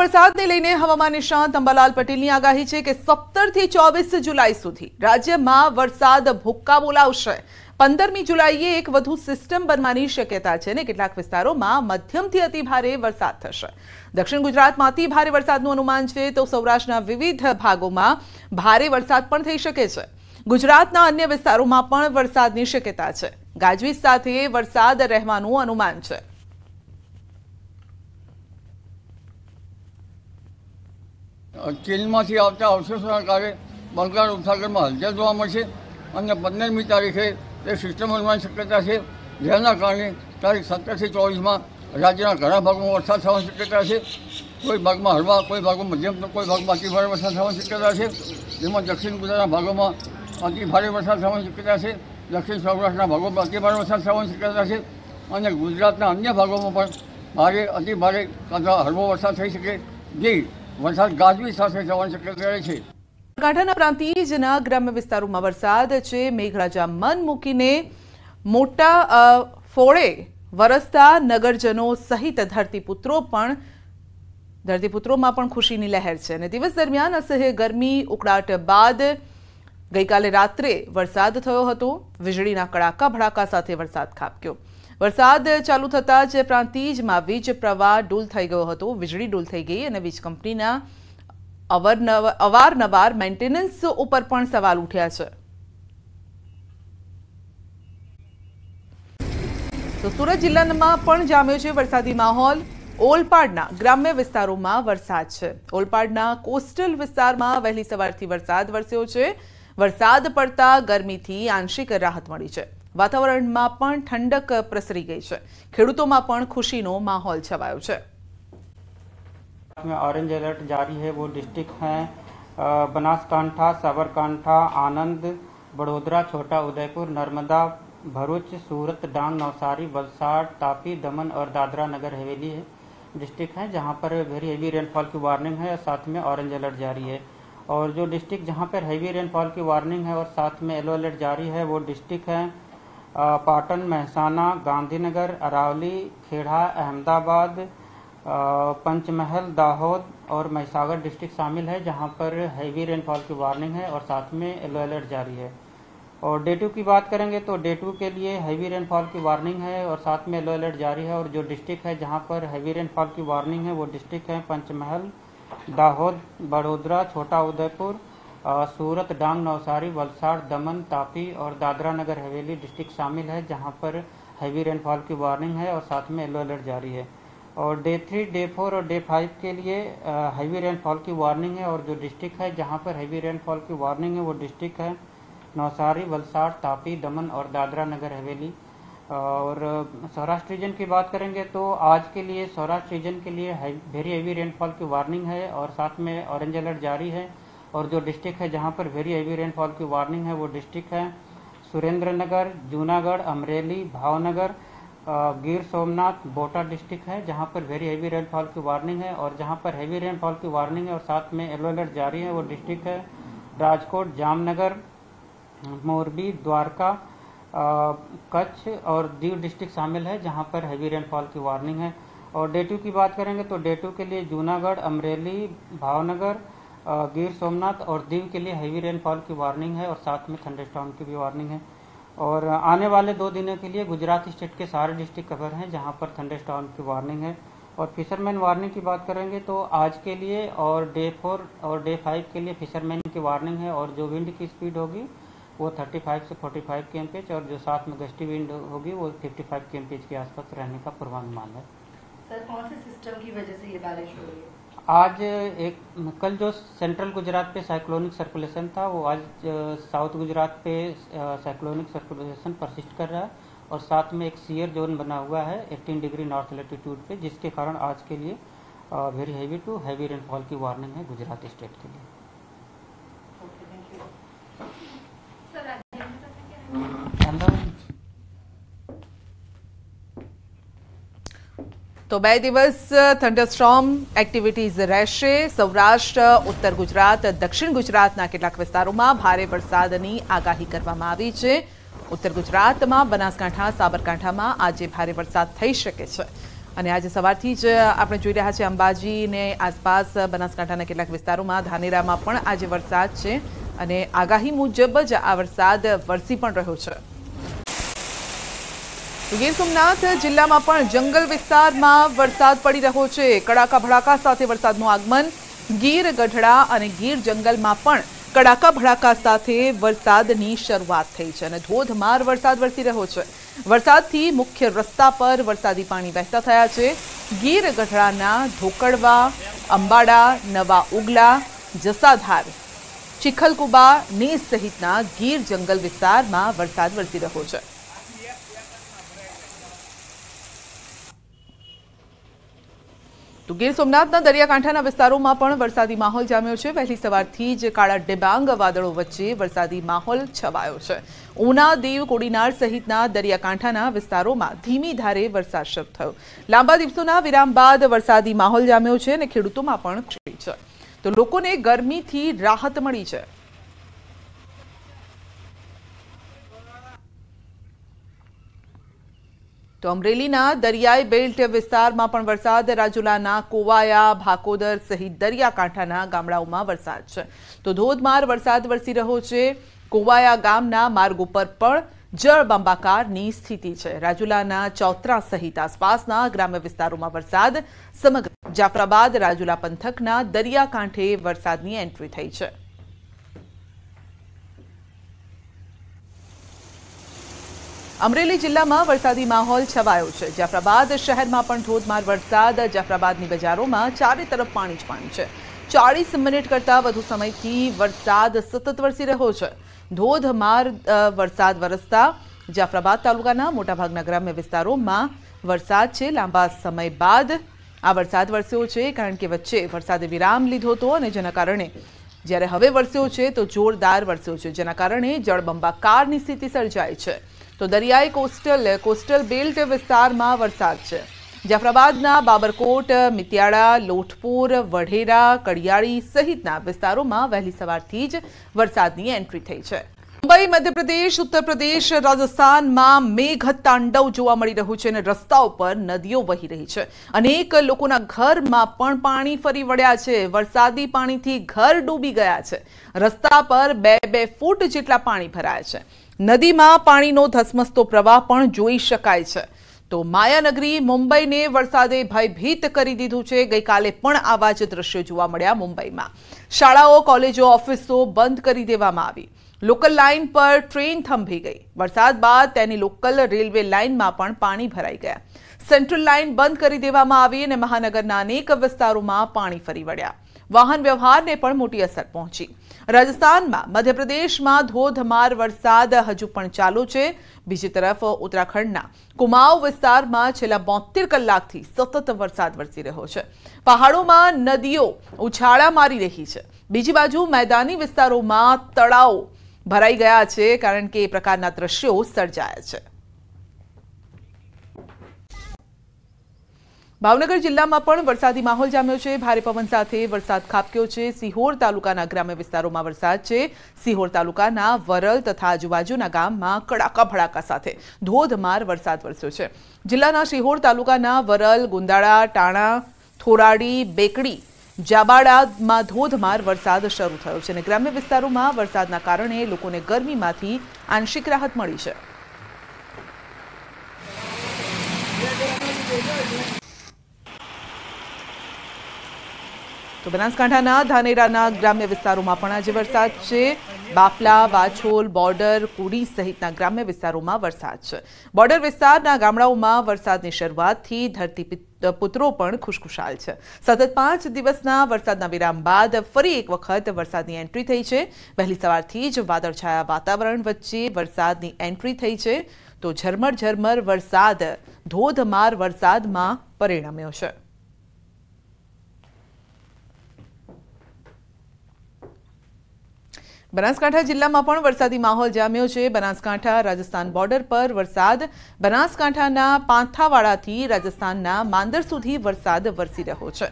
વરસાદ લઈને હવામાન નિશાન અંબાલાલ પટેલની આગાહી છે કે 17 થી 24 જુલાઈ સુધી રાજ્યમાં વરસાદ ભક્કા બોલાવશે 15મી જુલાઈએ એક વધુ સિસ્ટમ બનવાની શક્યતા છે અને કેટલાક વિસ્તારોમાં મધ્યમ થી અતિ ભારે વરસાદ થશે દક્ષિણ ગુજરાતમાં તીવ્ર ભારે વરસાદનું અનુમાન છે તો સૌરાષ્ટ્રના વિવિધ ભાગોમાં ભારે વરસાદ પણ થઈ શકે છે ગુજરાતના અન્ય વિસ્તારોમાં પણ વરસાદની શક્યતા છે ગાજવી સાથે વરસાદ રહેવાનો અનુમાન છે ચીનમાંથી આવતા અવશેષોના કારણે બંગાળ ઉપસાગરમાં હલચલ જોવા મળશે અને પંદરમી તારીખે એ સિસ્ટમ બનવાની શક્યતા છે જેના કારણે તારીખ સત્તરથી ચોવીસમાં રાજ્યના ઘણા ભાગમાં વરસાદ થવાની શક્યતા છે કોઈ ભાગમાં હળવા કોઈ ભાગમાં મધ્યમ કોઈ ભાગમાં અતિ ભારે વરસાદ થવાની શક્યતા છે જેમાં દક્ષિણ ગુજરાતના ભાગોમાં અતિ ભારે વરસાદ થવાની શક્યતા છે દક્ષિણ સૌરાષ્ટ્રના ભાગોમાં અતિ ભારે વરસાદ થવાની શક્યતા છે અને ગુજરાતના અન્ય ભાગોમાં પણ ભારે અતિ ભારે હળવો વરસાદ થઈ શકે જે વલસાડ ગાજવી સાથે જવાની શક્યતા છે કાંઠાના પ્રાંતિજના ગ્રામ્ય વિસ્તારોમાં વરસાદ છે મેઘરાજા મન મૂકીને મોટા ફોળે વરસતા નગરજનો સહિત ધરતીપુત્રો પણ ધરતીપુત્રોમાં પણ ખુશીની લહેર છે અને દિવસ દરમિયાન અસહ્ય ગરમી ઉકળાટ બાદ ગઈકાલે રાત્રે વરસાદ થયો હતો વીજળીના કડાકા ભડાકા સાથે વરસાદ ખાબક્યો વરસાદ ચાલુ થતાં જ પ્રાંતિજમાં વીજ પ્રવાહ ડૂલ થઈ ગયો હતો વીજળી ડૂલ થઈ ગઈ અને વીજ કંપનીના અવારનવાર મેન્ટેનન્સ ઉપર પણ સવાલ ઉઠ્યા છે તો સુરત જિલ્લામાં પણ જામ્યો છે વરસાદી માહોલ ઓલપાડના ગ્રામ્ય વિસ્તારોમાં વરસાદ છે ઓલપાડના કોસ્ટલ વિસ્તારમાં વહેલી સવારથી વરસાદ વરસ્યો છે વરસાદ પડતા ગરમીથી આંશિક રાહત મળી છે वातावरण में पण ठंडक प्रसरी गई छे खेड़ुतोमा पण खुशी नो माहौल छवायो छे આમાં ઓરેન્જ એલર્ટ જારી હે વો ડિસ્ટ્રિક્ટ હે બનાસકાંઠા સાબરકાંઠા આનંદ વડોદરા છોટા ઉદયપુર नर्मदा ભરૂચ સુરત ડાંગ નૌસારી વલસાડ તાપી દમણ ઓર દાદરાનગર હવેલી હે ડિસ્ટ્રિક્ટ હે જહા પર વેરી હેવી રેનફોલ કી વોર્નિંગ હે સાથમે ઓરેન્જ એલર્ટ જારી હે ઓર જો ડિસ્ટ્રિક્ટ જહા પર હેવી રેનફોલ કી વોર્નિંગ હે ઓર સાથમે યલો એલર્ટ જારી હે વો ડિસ્ટ્રિક્ટ હે पाटन महसाना गांधीनगर अरावली खेड़ा अहमदाबाद पंचमहल दाहोद और महिसागर डिस्ट्रिक्ट शामिल है जहां पर हैवी रेनफॉल की वार्निंग है और साथ में येलो अलर्ट जारी है और डे टू की बात करेंगे तो डे टू के लिए हैवी रेनफॉल की वार्निंग है और साथ में येलो अलर्ट जारी है और जो डिस्ट्रिक्ट है जहां पर हैवी रेनफॉल की वार्निंग है वो डिस्ट्रिक्ट है पंचमहल दाहोद बड़ोदरा छोटा उदयपुर सूरत डांग नवसारी वलसाड़ दमन तापी और दादरा नगर हवेली डिस्ट्रिक्ट शामिल है जहां पर हैवी रेनफॉल की वार्निंग है और साथ में येलो अलर्ट जारी है और डे थ्री डे फोर और डे फाइव के लिए हैवी रेनफॉल की वार्निंग है और जो डिस्ट्रिक्ट है जहां पर हैवी रेनफॉल की वार्निंग है वो डिस्ट्रिक्ट है नौसारी वलसाड़ तापी दमन और दादरा नगर हवेली और सौराष्ट्र रीजन की बात करेंगे तो आज के लिए सौराष्ट्र रीजन के लिए वेरी हैवी रेनफॉल की वार्निंग है और साथ में ऑरेंज अलर्ट जारी है और जो डिस्ट्रिक्ट है जहाँ पर वेरी हैवी रेनफॉल की वार्निंग है वो डिस्ट्रिक्ट है सुरेंद्र नगर जूनागढ़ अमरेली भावनगर गिर सोमनाथ बोटा डिस्ट्रिक्ट है जहाँ पर वेरी हैवी रेनफॉल की वार्निंग है और जहाँ पर हैवी रेनफॉल की वार्निंग है और साथ में येलो अलर्ट जारी है वो डिस्ट्रिक्ट है राजकोट जामनगर मोरबी द्वारका कच्छ और दीव डिस्ट्रिक्ट शामिल है जहाँ पर हैवी रेनफॉल की वार्निंग है और डे की बात करेंगे तो डे के लिए जूनागढ़ अमरेली भावनगर गिर सोमनाथ और दीव के लिए हैवी रेनफॉल की वार्निंग है और साथ में थंडरस्टॉर्म की भी वार्निंग है और आने वाले दो दिनों के लिए गुजरात स्टेट के सारे डिस्ट्रिक्ट कवर हैं जहां पर थंडरस्टॉर्म की वार्निंग है और फिशरमैन वार्निंग की बात करेंगे तो आज के लिए और डे फोर और डे फाइव के लिए फिशरमैन की वार्निंग है और जो विंड की स्पीड होगी वो 35 से 45 फाइव के एमपेज और जो साथ में गस्टी विंड होगी वो 55 फाइव के एमपेज के आसपास रहने का पूर्वानुमान है सर कौन से सिस्टम की वजह से ये बारिश हो रही है आज एक कल जो सेंट्रल गुजरात पे साइक्लोनिक सर्कुलेशन था वो आज साउथ गुजरात पे साइक्लोनिक सर्कुलेशन परसिस्ट कर रहा है और साथ में एक सीयर जोन बना हुआ है 18 डिग्री नॉर्थ लेटीट्यूड पे जिसके कारण आज के लिए very heavy to heavy rainfall की वार्निंग है गुजरात स्टेट के लिए તો બે દિવસ થંડરસ્ટ્રોમ એક્ટિવિટીઝ રહેશે સૌરાષ્ટ્ર ઉત્તર ગુજરાત દક્ષિણ ગુજરાતના કેટલાક વિસ્તારોમાં ભારે વરસાદની આગાહી કરવામાં આવી છે ઉત્તર ગુજરાતમાં બનાસકાંઠા સાબરકાંઠામાં આજે ભારે વરસાદ થઈ શકે છે અને આજે સવારથી જ આપણે જોઈ રહ્યા છે અંબાજીને આસપાસ બનાસકાંઠાના કેટલાક વિસ્તારોમાં ધાનેરામાં પણ આજે વરસાદ છે અને આગાહી મુજબ જ આ વરસાદ વરસી પણ રહ્યો છે ગીર સોમનાથ જિલ્લામાં પણ જંગલ વિસ્તારમાં વરસાદ પડી રહ્યો છે કડાકા ભડાકા સાથે વરસાદનું આગમન ગીર ગઢડા અને ગીર જંગલમાં પણ કડાકા ભડાકા સાથે વરસાદની શરૂઆત થઈ છે અને ધોધમાર વરસાદ વરસી રહ્યો છે વરસાદથી મુખ્ય રસ્તા પર વરસાદી પાણી વહેતા થયા છે ગીર ગઢડાના ધોકડવા અંબાડા નવા ઉગલા જસાધાર ચિખલકુબા ને સહિતના ગીર જંગલ વિસ્તારમાં વરસાદ વરસી રહ્યો છે તો ગીર સોમનાથના દરિયાકાંઠાના વિસ્તારોમાં પણ વરસાદી માહોલ જામ્યો છે વહેલી સવારથી જ કાળા ડિબાંગ વાદળો વચ્ચે વરસાદી માહોલ છવાયો છે ઉના દીવ કોડીનાર સહિતના દરિયાકાંઠાના વિસ્તારોમાં ધીમી ધારે વરસાદ શરૂ થયો લાંબા દિવસોના વિરામ બાદ વરસાદી માહોલ જામ્યો છે અને ખેડૂતોમાં પણ ક્ષય છે તો લોકોને ગરમીથી રાહત મળી છે તો અમરેલીના દરિયાઈ બેલ્ટ વિસ્તારમાં પણ વરસાદ રાજુલાના કોવાયા ભાકોદર સહિત દરિયાકાંઠાના ગામડાઓમાં વરસાદ છે તો ધોધમાર વરસાદ વરસી રહ્યો છે કોવાયા ગામના માર્ગ ઉપર પણ જળબંબાકારની સ્થિતિ છે રાજુલાના ચૌત્રા સહિત આસપાસના ગ્રામ્ય વિસ્તારોમાં વરસાદ સમગ્ર જાફરાબાદ રાજુલા પંથકના દરિયાકાંઠે વરસાદની એન્ટ્રી થઈ છે અમરેલી જિલ્લામાં વરસાદી માહોલ છવાયો છે જાફરાબાદ શહેરમાં પણ ધોધમાર વરસાદ જાફરાબાદની બજારોમાં ચારે તરફ પાણી જ પાણી છે ચાળીસ મિનિટ કરતાં વધુ સમયથી વરસાદ સતત વરસી રહ્યો છે ધોધમાર વરસાદ વરસતા જાફરાબાદ તાલુકાના મોટાભાગના ગ્રામ્ય વિસ્તારોમાં વરસાદ છે લાંબા સમય બાદ આ વરસાદ વરસ્યો છે કારણ કે વચ્ચે વરસાદે વિરામ લીધો હતો અને જેના કારણે જ્યારે હવે વરસ્યો છે તો જોરદાર વરસ્યો છે જેના કારણે જળબંબાકારની સ્થિતિ સર્જાય છે તો દરિયાઈ કોસ્ટલ કોસ્ટલ બેલ્ટ વિસ્તારમાં વરસાદ છે જાફરાબાદના બાબરકોટ મિતિયાળા લોટપુર વઢેરા કડિયાળી સહિતના વિસ્તારોમાં વહેલી સવારથી જ વરસાદની એન્ટ્રી થઈ છે મુંબઈ મધ્યપ્રદેશ ઉત્તર પ્રદેશ રાજસ્થાનમાં મેઘતાંડવ જોવા મળી રહ્યું છે અને રસ્તાઓ પર નદીઓ વહી રહી છે અનેક લોકોના ઘરમાં પણ પાણી ફરી વળ્યા છે વરસાદી પાણીથી ઘર ડૂબી ગયા છે રસ્તા પર બે બે ફૂટ જેટલા પાણી ભરાયા છે નદીમાં પાણીનો ધસમસતો પ્રવાહ પણ જોઈ શકાય છે તો માયાનગરી મુંબઈને વરસાદે ભયભીત કરી દીધું છે ગઈકાલે પણ આવા જ દ્રશ્યો જોવા મળ્યા મુંબઈમાં શાળાઓ કોલેજો ઓફિસો બંધ કરી દેવામાં આવી લોકલ લાઇન પર ટ્રેન થંભી ગઈ વરસાદ બાદ તેની લોકલ રેલવે લાઇનમાં પણ પાણી ભરાઈ ગયા સેન્ટ્રલ લાઇન બંધ કરી દેવામાં આવી અને મહાનગરના અનેક વિસ્તારોમાં પાણી ફરી વળ્યા વાહન વ્યવહારને પણ મોટી અસર પહોંચી રાજસ્થાનમાં મધ્યપ્રદેશમાં ધોધમાર વરસાદ હજુ પણ ચાલુ છે બીજી તરફ ઉત્તરાખંડના કુમાઉ વિસ્તારમાં છેલ્લા બોતેર કલાકથી સતત વરસાદ વરસી રહ્યો છે પહાડોમાં નદીઓ ઉછાળા મારી રહી છે બીજી બાજુ મેદાની વિસ્તારોમાં તળાવો ભરાઈ ગયા છે કારણ કે એ પ્રકારના દ્રશ્યો સર્જાયા છે ભાવનગર જિલ્લામાં પણ વરસાદી માહોલ જામ્યો છે ભારે પવન સાથે વરસાદ ખાબક્યો છે સિહોર તાલુકાના ગ્રામ્ય વિસ્તારોમાં વરસાદ છે સિહોર તાલુકાના વરલ તથા આજુબાજુના ગામમાં કડાકા ભડાકા સાથે ધોધમાર વરસાદ વરસ્યો છે જિલ્લાના સિહોર તાલુકાના વરલ ગુંદાળા ટાણા થોરાડી બેકડી જાબાડામાં ધોધમાર વરસાદ શરૂ થયો છે અને ગ્રામ્ય વિસ્તારોમાં વરસાદના કારણે લોકોને ગરમીમાંથી આંશિક રાહત મળી છે તો બનાસકાંઠાના ધાનેરાના ગ્રામ્ય વિસ્તારોમાં પણ આજે વરસાદ છે બાપલા વાછોલ બોર્ડર કુડી સહિતના ગ્રામ્ય વિસ્તારોમાં વરસાદ છે બોર્ડર વિસ્તારના ગામડાઓમાં વરસાદની શરૂઆતથી ધરતી પુત્રો પણ ખુશખુશાલ છે સતત પાંચ દિવસના વરસાદના વિરામ બાદ ફરી એક વખત વરસાદની એન્ટ્રી થઈ છે વહેલી સવારથી જ વાદળછાયા વાતાવરણ વચ્ચે વરસાદની એન્ટ્રી થઈ છે તો ઝરમર ઝરમર વરસાદ ધોધમાર વરસાદમાં પરિણમ્યો છે બનાસકાંઠા જિલ્લામાં પણ વરસાદી માહોલ જામ્યો છે બનાસકાંઠા રાજસ્થાન બોર્ડર પર વરસાદ બનાસકાંઠાના પાંથાવાડાથી રાજસ્થાનના માંદર સુધી વરસાદ વરસી રહ્યો છે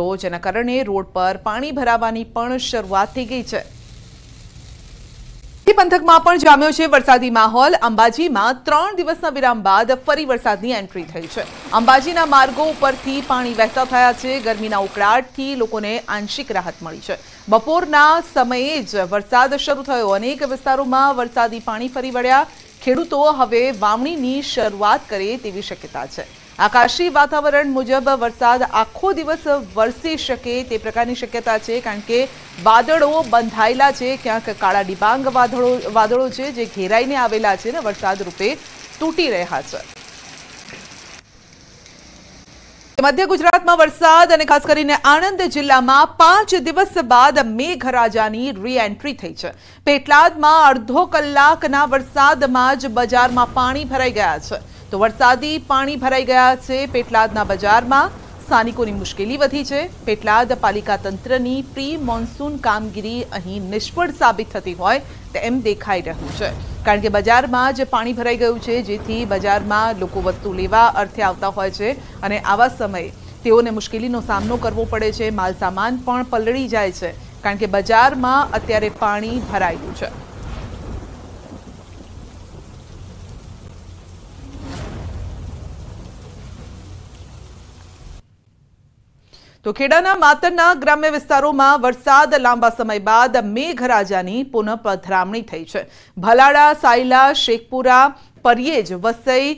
તો જેના કારણે રોડ પર પાણી ભરાવાની પણ શરૂઆત થઈ ગઈ છે પંથકમાં પણ જામ્યો છે વરસાદી માહોલ અંબાજીમાં ત્રણ દિવસના વિરામ બાદ ફરી વરસાદની એન્ટ્રી થઈ છે અંબાજીના માર્ગો ઉપરથી પાણી વહેતા થયા છે ગરમીના ઉકળાટથી લોકોને આંશિક રાહત મળી છે બપોરના સમયે જ વરસાદ શરૂ થયો અનેક વિસ્તારોમાં વરસાદી પાણી ફરી વળ્યા ખેડૂતો હવે વાવણીની શરૂઆત કરે તેવી શક્યતા છે આકાશી વાતાવરણ મુજબ વરસાદ આખો દિવસ વરસી શકે તે પ્રકારની શક્યતા છે કારણ કે વાદળો બંધાયેલા છે ક્યાંક કાળા ડિબાંગ વાદળો વાદળો છે જે ઘેરાઈને આવેલા છે ને વરસાદ રૂપે તૂટી રહ્યા છે મધ્ય ગુજરાતમાં વરસાદ અને ખાસ કરીને આણંદ જિલ્લામાં પાંચ દિવસ બાદ મેઘરાજાની રી એન્ટ્રી થઈ છે પેટલાદમાં અડધો કલાકના વરસાદમાં જ બજારમાં પાણી ભરાઈ ગયા છે તો વરસાદી પાણી ભરાઈ ગયા છે પેટલાદના બજારમાં સ્થાનિકોની મુશ્કેલી વધી છે પેટલાદ પાલિકા તંત્રની પ્રી મોન્સૂન કામગીરી અહીં નિષ્ફળ સાબિત થતી હોય તેમ દેખાઈ રહ્યું છે કારણ કે બજારમાં જ પાણી ભરાઈ ગયું છે જેથી બજારમાં લોકો વસ્તુ લેવા અર્થે આવતા હોય છે અને આવા સમયે તેઓને મુશ્કેલીનો સામનો કરવો પડે છે માલસામાન પણ પલળી જાય છે કારણ કે બજારમાં અત્યારે પાણી ભરાયું છે તો ખેડાના માતરના ગ્રામ્ય વિસ્તારોમાં વરસાદ લાંબા સમય બાદ મેઘરાજાની પુનઃ થઈ છે ભલાડા સાયલા શેખપુરા પરિયેજ વસઈ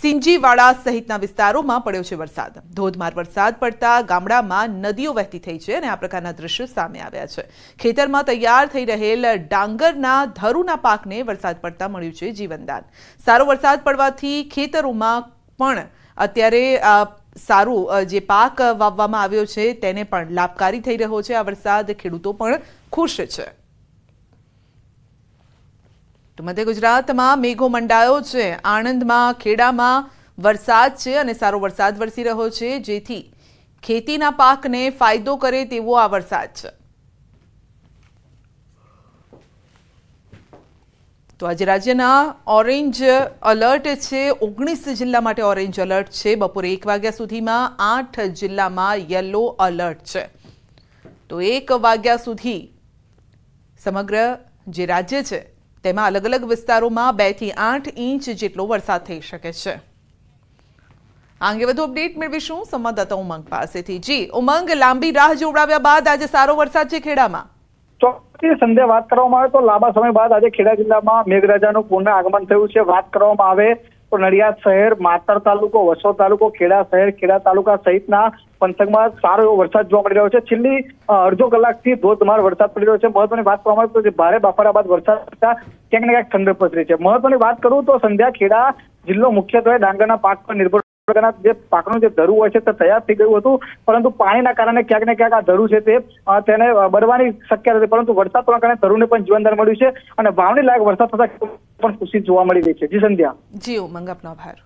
સિંજીવાડા સહિતના વિસ્તારોમાં પડ્યો છે વરસાદ ધોધમાર વરસાદ પડતા ગામડામાં નદીઓ વહેતી થઈ છે અને આ પ્રકારના દ્રશ્યો સામે આવ્યા છે ખેતરમાં તૈયાર થઈ રહેલ ડાંગરના ધરુના પાકને વરસાદ પડતા મળ્યું છે જીવનદાન સારો વરસાદ પડવાથી ખેતરોમાં પણ અત્યારે સારું જે પાક વાવવામાં આવ્યો છે તેને પણ લાભકારી થઈ રહ્યો છે આ વરસાદ ખેડૂતો પણ ખુશ છે તો મધ્ય ગુજરાતમાં મેઘો મંડાયો છે આણંદમાં ખેડામાં વરસાદ છે અને સારો વરસાદ વરસી રહ્યો છે જેથી ખેતીના પાકને ફાયદો કરે તેવો આ વરસાદ છે તો અજ રાજ્યના ઓરેન્જ એલર્ટ છે 19 જિલ્લા માટે ઓરેન્જ એલર્ટ છે બપોરે 1 વાગ્યા સુધીમાં આઠ જિલ્લામાં યલો એલર્ટ છે તો 1 વાગ્યા સુધી સમગ્ર જે રાજ્ય છે તેમાં અલગ અલગ વિસ્તારોમાં 2 થી 8 ઇંચ જેટલો વરસાદ થઈ શકે છે આગળ વધુ અપડેટ મેળવીશું સમંત હતા હું માંગ પાસેથી જી ઉમંગ લાંબી રાહ જોવડાવ્યા બાદ આજે સારો વરસાદ છે ખેડામાં ચો આજથી સંધ્યા વાત કરવામાં આવે તો લાંબા સમય બાદ આજે ખેડા જિલ્લામાં મેઘરાજાનું પૂર્ણ આગમન થયું છે વાત કરવામાં આવે તો નડિયાદ શહેર માતર તાલુકો વસો તાલુકો ખેડા શહેર ખેડા તાલુકા સહિતના પંથકમાં સારો એવો વરસાદ જોવા મળી રહ્યો છે છેલ્લી અડધો કલાકથી ધોધમાર વરસાદ પડી રહ્યો છે મહત્વની વાત કરવામાં આવે તો જે ભારે બાફારા બાદ વરસાદ થતા ક્યાંક ને ક્યાંક ઠંડક પસરી છે મહત્વની વાત કરું તો સંધ્યા ખેડા જિલ્લો મુખ્યત્વે ડાંગરના પાક પર નિર્ભર પ્રકારના જે પાકનું જે ધરું હોય છે તે તૈયાર થઈ ગયું હતું પરંતુ પાણીના કારણે ક્યાંક ને ક્યાંક આ ધરું છે તે તેને બળવાની શક્યતા હતી પરંતુ વરસાદ થવાના કારણે ધરુને પણ જીવનદાર મળ્યું છે અને વાવણી લાયક વરસાદ થતા પણ ખુશી જોવા મળી રહી છે જી સંધ્યા જી ઉમંગ આપનો આભાર